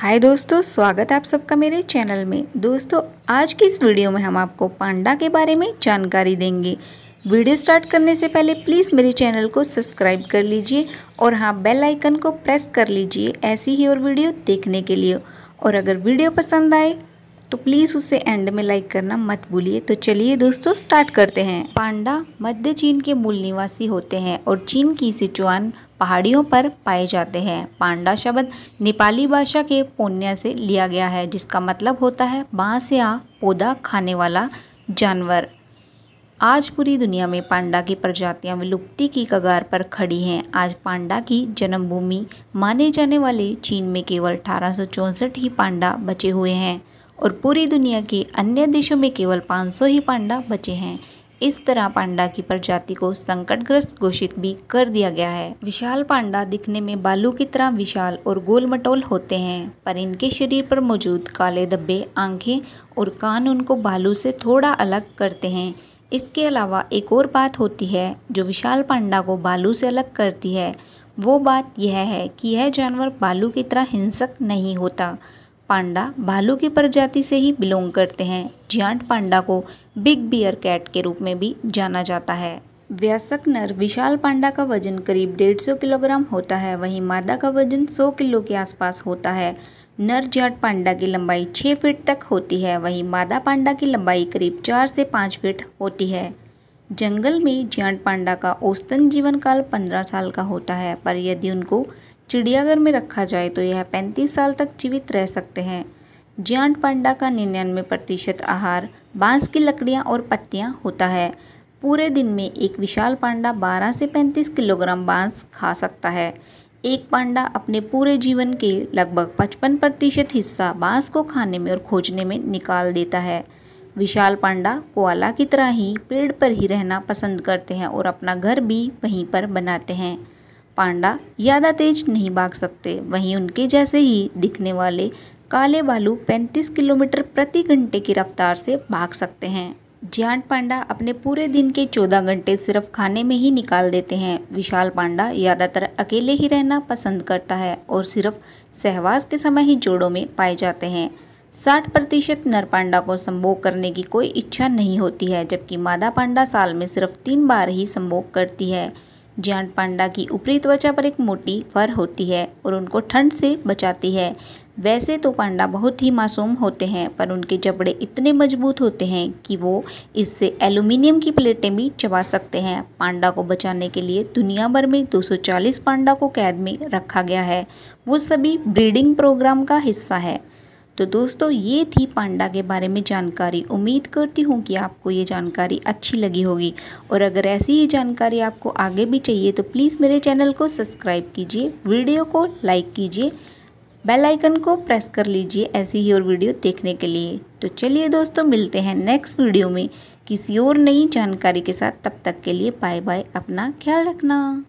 हाय दोस्तों स्वागत है आप सबका मेरे चैनल में दोस्तों आज की इस वीडियो में हम आपको पांडा के बारे में जानकारी देंगे वीडियो स्टार्ट करने से पहले प्लीज़ मेरे चैनल को सब्सक्राइब कर लीजिए और हाँ बेल आइकन को प्रेस कर लीजिए ऐसी ही और वीडियो देखने के लिए और अगर वीडियो पसंद आए तो प्लीज़ उसे एंड में लाइक करना मत भूलिए तो चलिए दोस्तों स्टार्ट करते हैं पांडा मध्य चीन के मूल निवासी होते हैं और चीन की सिचुआन पहाड़ियों पर पाए जाते हैं पांडा शब्द नेपाली भाषा के पुण्य से लिया गया है जिसका मतलब होता है बाँस या पौधा खाने वाला जानवर आज पूरी दुनिया में पांडा की प्रजातियां विलुप्ति की कगार पर खड़ी हैं आज पांडा की जन्मभूमि माने जाने वाले चीन में केवल अठारह ही पांडा बचे हुए हैं और पूरी दुनिया के अन्य देशों में केवल 500 ही पांडा बचे हैं इस तरह पांडा की प्रजाति को संकटग्रस्त घोषित भी कर दिया गया है विशाल पांडा दिखने में बालू की तरह विशाल और गोल मटोल होते हैं पर इनके शरीर पर मौजूद काले धब्बे आंखें और कान उनको बालू से थोड़ा अलग करते हैं इसके अलावा एक और बात होती है जो विशाल पांडा को बालू से अलग करती है वो बात यह है कि यह जानवर बालू की तरह हिंसक नहीं होता पांडा भालू की प्रजाति से ही बिलोंग करते हैं जियांट पांडा को बिग बियर कैट के रूप में भी जाना जाता है व्यासक नर विशाल पांडा का वजन करीब 150 किलोग्राम होता है वहीं मादा का वजन 100 किलो के आसपास होता है नर जाट पांडा की लंबाई 6 फीट तक होती है वहीं मादा पांडा की लंबाई करीब चार से पाँच फीट होती है जंगल में जियांट पांडा का औसतन जीवन काल पंद्रह साल का होता है पर यदि उनको चिड़ियाघर में रखा जाए तो यह पैंतीस साल तक जीवित रह सकते हैं जियांट पांडा का निन्यानवे प्रतिशत आहार बांस की लकड़ियाँ और पत्तियाँ होता है पूरे दिन में एक विशाल पांडा 12 से 35 किलोग्राम बांस खा सकता है एक पांडा अपने पूरे जीवन के लगभग 55 प्रतिशत हिस्सा बांस को खाने में और खोजने में निकाल देता है विशाल पांडा कोआला की तरह ही पेड़ पर ही रहना पसंद करते हैं और अपना घर भी वहीं पर बनाते हैं पांडा ज़्यादा तेज नहीं भाग सकते वहीं उनके जैसे ही दिखने वाले काले बालू 35 किलोमीटर प्रति घंटे की रफ्तार से भाग सकते हैं जियांट पांडा अपने पूरे दिन के 14 घंटे सिर्फ खाने में ही निकाल देते हैं विशाल पांडा ज़्यादातर अकेले ही रहना पसंद करता है और सिर्फ सहवास के समय ही जोड़ों में पाए जाते हैं साठ प्रतिशत नर पांडा को संभोग करने की कोई इच्छा नहीं होती है जबकि मादा पांडा साल में सिर्फ तीन बार ही संभोग करती है जैंट पांडा की ऊपरी त्वचा पर एक मोटी फर होती है और उनको ठंड से बचाती है वैसे तो पांडा बहुत ही मासूम होते हैं पर उनके जबड़े इतने मजबूत होते हैं कि वो इससे एल्यूमिनियम की प्लेटें भी चबा सकते हैं पांडा को बचाने के लिए दुनिया भर में 240 पांडा को कैद में रखा गया है वो सभी ब्रीडिंग प्रोग्राम का हिस्सा है तो दोस्तों ये थी पांडा के बारे में जानकारी उम्मीद करती हूँ कि आपको ये जानकारी अच्छी लगी होगी और अगर ऐसी ही जानकारी आपको आगे भी चाहिए तो प्लीज़ मेरे चैनल को सब्सक्राइब कीजिए वीडियो को लाइक कीजिए बेल आइकन को प्रेस कर लीजिए ऐसी ही और वीडियो देखने के लिए तो चलिए दोस्तों मिलते हैं नेक्स्ट वीडियो में किसी और नई जानकारी के साथ तब तक के लिए बाय बाय अपना ख्याल रखना